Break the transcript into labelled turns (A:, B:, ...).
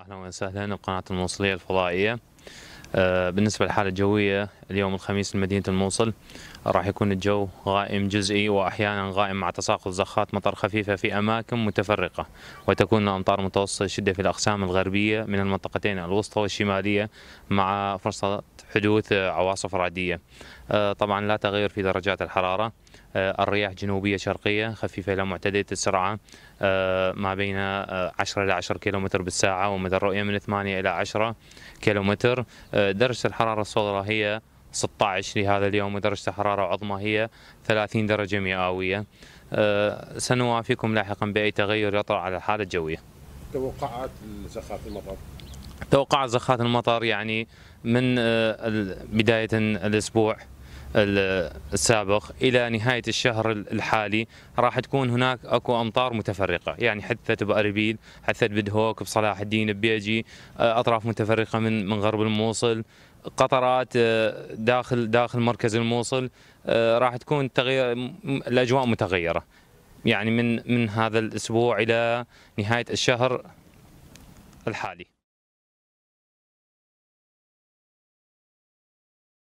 A: اهلا وسهلا بقناه الموصليه الفضائيه آه، بالنسبه للحاله الجويه اليوم الخميس لمدينه الموصل راح يكون الجو غائم جزئي واحيانا غائم مع تساقط زخات مطر خفيفه في اماكن متفرقه وتكون امطار متوسطه الشده في الاقسام الغربيه من المنطقتين الوسطى والشماليه مع فرصه حدوث عواصف رعديه آه، طبعا لا تغير في درجات الحراره آه، الرياح جنوبية شرقية خفيفة إلى معتدلة السرعة آه، ما بين 10 آه، إلى 10 كيلومتر بالساعة ومدى الرؤية من 8 إلى 10 كيلومتر درجة الحرارة الصغرى هي 16 لهذا اليوم ودرجة الحرارة العظمى هي 30 درجة مئوية سنوافيكم لاحقا بأي تغير يطرأ على الحالة الجوية
B: توقعات زخات المطر
A: توقعات زخات المطر يعني من بداية الأسبوع السابق الى نهايه الشهر الحالي راح تكون هناك اكو امطار متفرقه يعني حثت باربيل حثت بدهوك بصلاح الدين ببيجي آه، اطراف متفرقه من من غرب الموصل قطرات آه، داخل داخل مركز الموصل آه، راح تكون تغير الاجواء متغيره يعني من من هذا الاسبوع الى نهايه الشهر الحالي